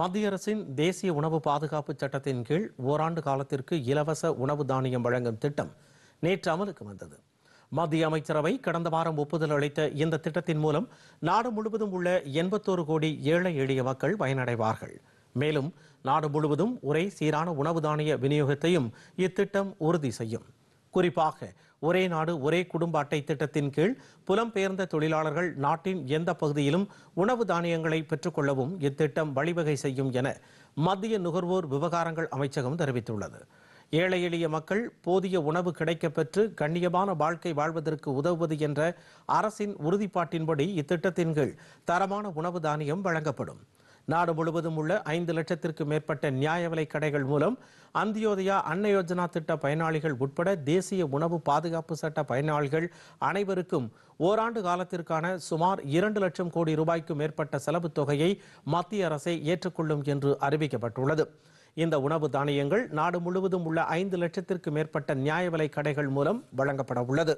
மத்திய அரசின் தேசிய உணவு பாதுகாப்பு சட்டத்தின் கீழ் ஓராண்டு காலத்திற்கு இலவச உணவு தானியம் வழங்கும் திட்டம் நேற்று அமலுக்கு வந்தது மத்திய அமைச்சரவை கடந்த வாரம் ஒப்புதல் அளித்த இந்த திட்டத்தின் மூலம் நாடு முழுவதும் உள்ள எண்பத்தோரு கோடி ஏழை எளிய மக்கள் பயனடைவார்கள் மேலும் நாடு முழுவதும் ஒரே சீரான உணவு தானிய விநியோகத்தையும் இத்திட்டம் உறுதி செய்யும் குறிப்பாக ஒரே நாடு ஒரே குடும்ப அட்டை திட்டத்தின் கீழ் புலம்பெயர்ந்த தொழிலாளர்கள் நாட்டின் எந்த பகுதியிலும் உணவு தானியங்களை பெற்றுக்கொள்ளவும் இத்திட்டம் வழிவகை செய்யும் என மத்திய நுகர்வோர் விவகாரங்கள் அமைச்சகம் தெரிவித்துள்ளது ஏழை எளிய மக்கள் போதிய உணவு கிடைக்கப்பெற்று கண்ணியமான வாழ்க்கை வாழ்வதற்கு உதவுவது என்ற அரசின் உறுதிப்பாட்டின்படி இத்திட்டத்தின் கீழ் தரமான உணவு தானியம் வழங்கப்படும் நாடு முழுவதும் உள்ள ஐந்து லட்சத்திற்கு மேற்பட்ட நியாய விலை கடைகள் மூலம் அந்தியோதயா அன்ன யோஜனா திட்ட பயனாளிகள் உட்பட தேசிய உணவு பாதுகாப்பு சட்ட பயனாளிகள் அனைவருக்கும் ஓராண்டு காலத்திற்கான சுமார் இரண்டு லட்சம் கோடி ரூபாய்க்கும் மேற்பட்ட செலவு தொகையை மத்திய அரசை ஏற்றுக்கொள்ளும் என்று அறிவிக்கப்பட்டுள்ளது இந்த உணவு தானியங்கள் நாடு முழுவதும் உள்ள ஐந்து லட்சத்திற்கு மேற்பட்ட நியாய விலை கடைகள் மூலம் வழங்கப்பட உள்ளது